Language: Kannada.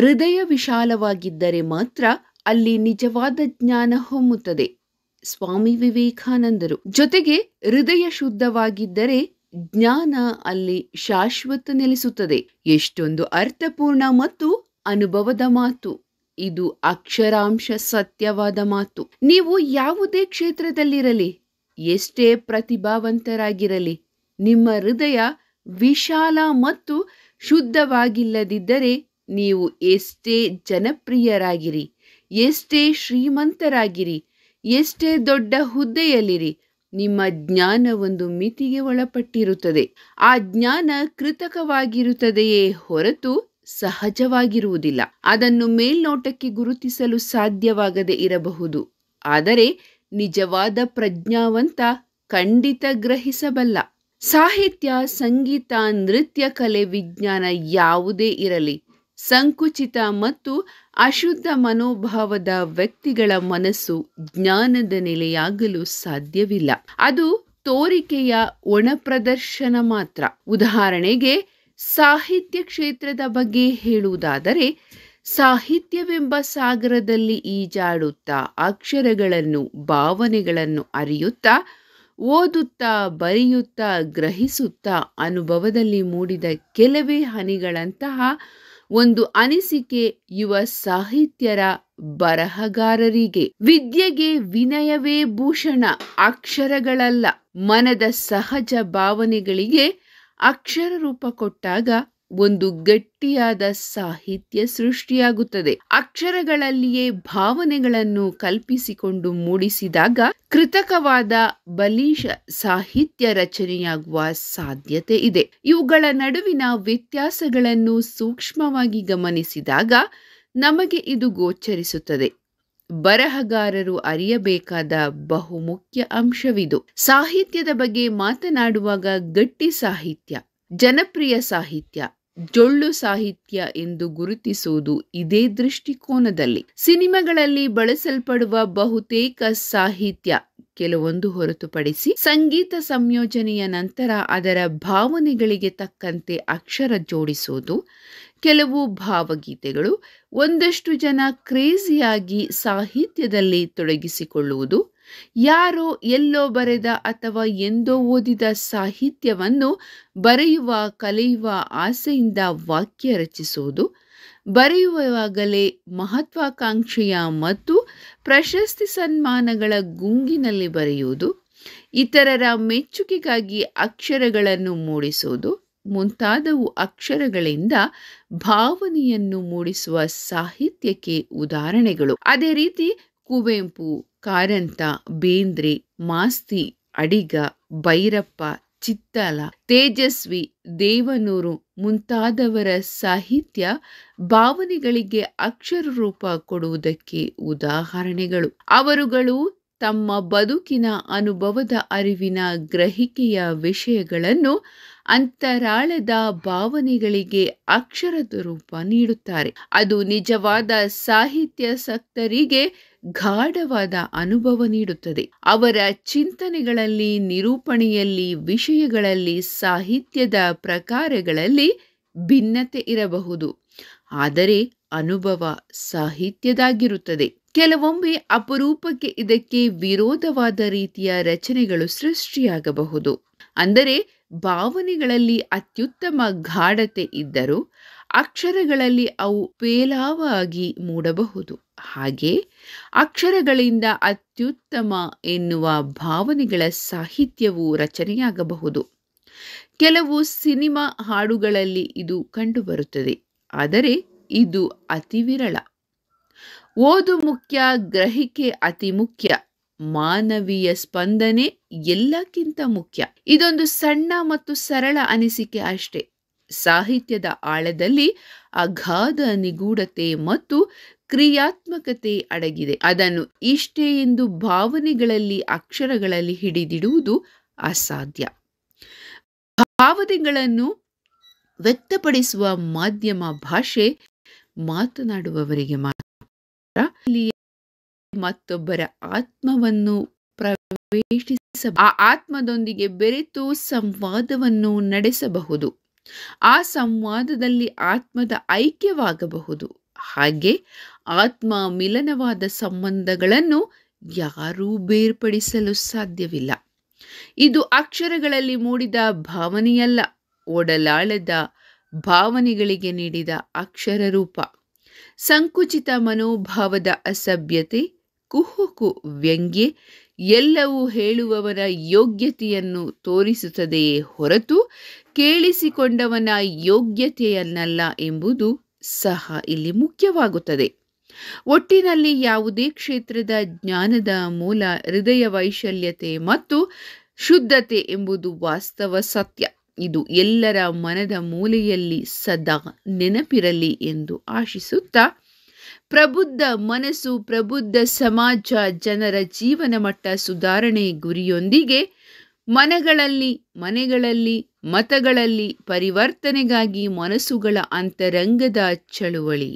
ಹೃದಯ ವಿಶಾಲವಾಗಿದ್ದರೆ ಮಾತ್ರ ಅಲ್ಲಿ ನಿಜವಾದ ಜ್ಞಾನ ಹೊಮ್ಮುತ್ತದೆ ಸ್ವಾಮಿ ವಿವೇಕಾನಂದರು ಜೊತೆಗೆ ಹೃದಯ ಶುದ್ಧವಾಗಿದ್ದರೆ ಜ್ಞಾನ ಅಲ್ಲಿ ಶಾಶ್ವತ ನೆಲೆಸುತ್ತದೆ ಎಷ್ಟೊಂದು ಅರ್ಥಪೂರ್ಣ ಮತ್ತು ಅನುಭವದ ಮಾತು ಇದು ಅಕ್ಷರಾಂಶ ಸತ್ಯವಾದ ಮಾತು ನೀವು ಯಾವುದೇ ಕ್ಷೇತ್ರದಲ್ಲಿರಲಿ ಎಷ್ಟೇ ಪ್ರತಿಭಾವಂತರಾಗಿರಲಿ ನಿಮ್ಮ ಹೃದಯ ವಿಶಾಲ ಮತ್ತು ಶುದ್ಧವಾಗಿಲ್ಲದಿದ್ದರೆ ನೀವು ಎಷ್ಟೇ ಜನಪ್ರಿಯರಾಗಿರಿ ಎಷ್ಟೇ ಶ್ರೀಮಂತರಾಗಿರಿ ಎಷ್ಟೇ ದೊಡ್ಡ ಹುದ್ದೆಯಲ್ಲಿರಿ ನಿಮ್ಮ ಜ್ಞಾನ ಒಂದು ಮಿತಿಗೆ ಒಳಪಟ್ಟಿರುತ್ತದೆ ಆ ಜ್ಞಾನ ಕೃತಕವಾಗಿರುತ್ತದೆಯೇ ಹೊರತು ಸಹಜವಾಗಿರುವುದಿಲ್ಲ ಅದನ್ನು ಮೇಲ್ನೋಟಕ್ಕೆ ಗುರುತಿಸಲು ಸಾಧ್ಯವಾಗದೇ ಇರಬಹುದು ಆದರೆ ನಿಜವಾದ ಪ್ರಜ್ಞಾವಂತ ಖಂಡಿತ ಗ್ರಹಿಸಬಲ್ಲ ಸಾಹಿತ್ಯ ಸಂಗೀತ ನೃತ್ಯ ಕಲೆ ವಿಜ್ಞಾನ ಯಾವುದೇ ಇರಲಿ ಸಂಕುಚಿತ ಮತ್ತು ಅಶುದ್ಧ ಮನೋಭಾವದ ವ್ಯಕ್ತಿಗಳ ಮನಸ್ಸು ಜ್ಞಾನದ ನೆಲೆಯಾಗಲು ಸಾಧ್ಯವಿಲ್ಲ ಅದು ತೋರಿಕೆಯ ಒಣ ಪ್ರದರ್ಶನ ಮಾತ್ರ ಉದಾಹರಣೆಗೆ ಸಾಹಿತ್ಯ ಕ್ಷೇತ್ರದ ಬಗ್ಗೆ ಹೇಳುವುದಾದರೆ ಸಾಹಿತ್ಯವೆಂಬ ಸಾಗರದಲ್ಲಿ ಈಜಾಡುತ್ತಾ ಅಕ್ಷರಗಳನ್ನು ಭಾವನೆಗಳನ್ನು ಅರಿಯುತ್ತಾ ಓದುತ್ತಾ ಬರೆಯುತ್ತಾ ಗ್ರಹಿಸುತ್ತಾ ಅನುಭವದಲ್ಲಿ ಮೂಡಿದ ಕೆಲವೇ ಹನಿಗಳಂತಹ ಒಂದು ಅನಿಸಿಕೆ ಯುವ ಸಾಹಿತ್ಯರ ಬರಹಗಾರರಿಗೆ ವಿದ್ಯೆಗೆ ವಿನಯವೇ ಭೂಷಣ ಅಕ್ಷರಗಳಲ್ಲ ಮನದ ಸಹಜ ಭಾವನೆಗಳಿಗೆ ಅಕ್ಷರ ರೂಪ ಕೊಟ್ಟಾಗ ಒಂದು ಗಟ್ಟಿಯಾದ ಸಾಹಿತ್ಯ ಸೃಷ್ಟಿಯಾಗುತ್ತದೆ ಅಕ್ಷರಗಳಲ್ಲಿಯೇ ಭಾವನೆಗಳನ್ನು ಕಲ್ಪಿಸಿಕೊಂಡು ಮೂಡಿಸಿದಾಗ ಕೃತಕವಾದ ಬಲೀಶ ಸಾಹಿತ್ಯ ರಚನೆಯಾಗುವ ಸಾಧ್ಯತೆ ಇದೆ ಇವುಗಳ ನಡುವಿನ ವ್ಯತ್ಯಾಸಗಳನ್ನು ಸೂಕ್ಷ್ಮವಾಗಿ ಗಮನಿಸಿದಾಗ ನಮಗೆ ಇದು ಗೋಚರಿಸುತ್ತದೆ ಬರಹಗಾರರು ಅರಿಯಬೇಕಾದ ಬಹುಮುಖ್ಯ ಅಂಶವಿದು ಸಾಹಿತ್ಯದ ಬಗ್ಗೆ ಮಾತನಾಡುವಾಗ ಗಟ್ಟಿ ಸಾಹಿತ್ಯ ಜನಪ್ರಿಯ ಸಾಹಿತ್ಯ ಜೊಳ್ಳು ಸಾಹಿತ್ಯ ಎಂದು ಗುರುತಿಸುವುದು ಇದೇ ದೃಷ್ಟಿಕೋನದಲ್ಲಿ ಸಿನಿಮಾಗಳಲ್ಲಿ ಬಳಸಲ್ಪಡುವ ಬಹುತೇಕ ಸಾಹಿತ್ಯ ಕೆಲವೊಂದು ಹೊರತುಪಡಿಸಿ ಸಂಗೀತ ಸಂಯೋಜನೆಯ ನಂತರ ಅದರ ಭಾವನೆಗಳಿಗೆ ತಕ್ಕಂತೆ ಅಕ್ಷರ ಜೋಡಿಸುವುದು ಕೆಲವು ಭಾವಗೀತೆಗಳು ಒಂದಷ್ಟು ಜನ ಕ್ರೇಜಿಯಾಗಿ ಸಾಹಿತ್ಯದಲ್ಲಿ ತೊಡಗಿಸಿಕೊಳ್ಳುವುದು ಯಾರೋ ಎಲ್ಲೋ ಬರೆದ ಅಥವಾ ಎಂದೋ ಓದಿದ ಸಾಹಿತ್ಯವನ್ನು ಬರೆಯುವ ಕಲೆಯುವ ಆಸೆಯಿಂದ ವಾಕ್ಯ ರಚಿಸುವುದು ಬರೆಯುವಾಗಲೇ ಮಹತ್ವಾಕಾಂಕ್ಷೆಯ ಮತ್ತು ಪ್ರಶಸ್ತಿ ಸನ್ಮಾನಗಳ ಗುಂಗಿನಲ್ಲಿ ಬರೆಯುವುದು ಇತರರ ಮೆಚ್ಚುಗೆಗಾಗಿ ಅಕ್ಷರಗಳನ್ನು ಮೂಡಿಸುವುದು ಮುಂತಾದವು ಅಕ್ಷರಗಳಿಂದ ಭಾವನೆಯನ್ನು ಮೂಡಿಸುವ ಸಾಹಿತ್ಯಕ್ಕೆ ಉದಾಹರಣೆಗಳು ಅದೇ ರೀತಿ ಕುವೆಂಪು ಕಾರಂತ ಬೇಂದ್ರೆ ಮಾಸ್ತಿ ಅಡಿಗ ಭೈರಪ್ಪ ಚಿತ್ತಾಲ ತೇಜಸ್ವಿ ದೇವನೂರು ಮುಂತಾದವರ ಸಾಹಿತ್ಯ ಭಾವನೆಗಳಿಗೆ ಅಕ್ಷರ ರೂಪ ಕೊಡುವುದಕ್ಕೆ ಉದಾಹರಣೆಗಳು ಅವರುಗಳು ತಮ್ಮ ಬದುಕಿನ ಅನುಭವದ ಅರಿವಿನ ಗ್ರಹಿಕೆಯ ವಿಷಯಗಳನ್ನು ಅಂತರಾಳದ ಭಾವನೆಗಳಿಗೆ ಅಕ್ಷರದ ರೂಪ ನೀಡುತ್ತಾರೆ ಅದು ನಿಜವಾದ ಸಾಹಿತ್ಯಾಸಕ್ತರಿಗೆ ಗಾಢವಾದ ಅನುಭವ ನೀಡುತ್ತದೆ ಅವರ ಚಿಂತನೆಗಳಲ್ಲಿ ನಿರೂಪಣೆಯಲ್ಲಿ ವಿಷಯಗಳಲ್ಲಿ ಸಾಹಿತ್ಯದ ಪ್ರಕಾರಗಳಲ್ಲಿ ಭಿನ್ನತೆ ಇರಬಹುದು ಆದರೆ ಅನುಭವ ಸಾಹಿತ್ಯದಾಗಿರುತ್ತದೆ ಕೆಲವೊಮ್ಮೆ ಅಪರೂಪಕ್ಕೆ ಇದಕ್ಕೆ ವಿರೋಧವಾದ ರೀತಿಯ ರಚನೆಗಳು ಸೃಷ್ಟಿಯಾಗಬಹುದು ಅಂದರೆ ಭಾವನೆಗಳಲ್ಲಿ ಅತ್ಯುತ್ತಮ ಗಾಢತೆ ಇದ್ದರೂ ಅಕ್ಷರಗಳಲ್ಲಿ ಅವು ಪೇಲಾವಾಗಿ ಮೂಡಬಹುದು ಹಾಗೆ ಅಕ್ಷರಗಳಿಂದ ಅತ್ಯುತ್ತಮ ಎನ್ನುವ ಭಾವನೆಗಳ ಸಾಹಿತ್ಯವು ರಚನೆಯಾಗಬಹುದು ಕೆಲವು ಸಿನಿಮಾ ಹಾಡುಗಳಲ್ಲಿ ಇದು ಕಂಡುಬರುತ್ತದೆ ಆದರೆ ಇದು ಅತಿ ವಿರಳ ಓದು ಮುಖ್ಯ ಗ್ರಹಿಕೆ ಅತಿ ಮುಖ್ಯ ಮಾನವೀಯ ಸ್ಪಂದನೆ ಎಲ್ಲಕ್ಕಿಂತ ಮುಖ್ಯ ಇದೊಂದು ಸಣ್ಣ ಮತ್ತು ಸರಳ ಅನಿಸಿಕೆ ಅಷ್ಟೇ ಸಾಹಿತ್ಯದ ಆಳದಲ್ಲಿ ಅಗಾಧ ನಿಗೂಢತೆ ಮತ್ತು ಕ್ರಿಯಾತ್ಮಕತೆ ಅಡಗಿದೆ ಅದನ್ನು ಇಷ್ಟೇ ಎಂದು ಭಾವನೆಗಳಲ್ಲಿ ಅಕ್ಷರಗಳಲ್ಲಿ ಹಿಡಿದಿಡುವುದು ಅಸಾಧ್ಯ ಭಾವನೆಗಳನ್ನು ವ್ಯಕ್ತಪಡಿಸುವ ಮಾಧ್ಯಮ ಭಾಷೆ ಮಾತನಾಡುವವರಿಗೆ ಮಾತ್ರ ಇಲ್ಲಿ ಮತ್ತೊಬ್ಬರ ಆತ್ಮವನ್ನು ಪ್ರವೇಶಿಸ ಆ ಆತ್ಮದೊಂದಿಗೆ ಬೆರೆತು ಸಂವಾದವನ್ನು ನಡೆಸಬಹುದು ಆ ಸಂವಾದದಲ್ಲಿ ಆತ್ಮದ ಐಕ್ಯವಾಗಬಹುದು ಹಾಗೆ ಆತ್ಮ ಮಿಲನವಾದ ಸಂಬಂಧಗಳನ್ನು ಯಾರೂ ಬೇರ್ಪಡಿಸಲು ಸಾಧ್ಯವಿಲ್ಲ ಇದು ಅಕ್ಷರಗಳಲ್ಲಿ ಮೂಡಿದ ಭಾವನೆಯಲ್ಲ ಒಡಲಾಳದ ಭಾವನೆಗಳಿಗೆ ನೀಡಿದ ಅಕ್ಷರ ರೂಪ ಸಂಕುಚಿತ ಮನೋಭಾವದ ಅಸಭ್ಯತೆ ಕುಹುಕು ವ್ಯಂಗ್ಯ ಎಲ್ಲವೂ ಹೇಳುವವರ ಯೋಗ್ಯತೆಯನ್ನು ತೋರಿಸುತ್ತದೆಯೇ ಹೊರತು ಕೇಳಿಸಿಕೊಂಡವನ ಯೋಗ್ಯತೆಯನ್ನಲ್ಲ ಎಂಬುದು ಸಹ ಇಲ್ಲಿ ಮುಖ್ಯವಾಗುತ್ತದೆ ಒಟ್ಟಿನಲ್ಲಿ ಯಾವುದೇ ಕ್ಷೇತ್ರದ ಜ್ಞಾನದ ಮೂಲ ಹೃದಯ ವೈಶಲ್ಯತೆ ಮತ್ತು ಶುದ್ಧತೆ ಎಂಬುದು ವಾಸ್ತವ ಸತ್ಯ ಇದು ಎಲ್ಲರ ಮನದ ಮೂಲೆಯಲ್ಲಿ ಸದಾ ನೆನಪಿರಲಿ ಎಂದು ಆಶಿಸುತ್ತಾ ಪ್ರಬುದ್ಧ ಮನಸ್ಸು ಪ್ರಬುದ್ಧ ಸಮಾಜ ಜನರ ಜೀವನ ಮಟ್ಟ ಸುಧಾರಣೆ ಗುರಿಯೊಂದಿಗೆ ಮನಗಳಲ್ಲಿ ಮನೆಗಳಲ್ಲಿ ಮತಗಳಲ್ಲಿ ಪರಿವರ್ತನೆಗಾಗಿ ಮನಸ್ಸುಗಳ ಅಂತರಂಗದ ಚಳುವಳಿ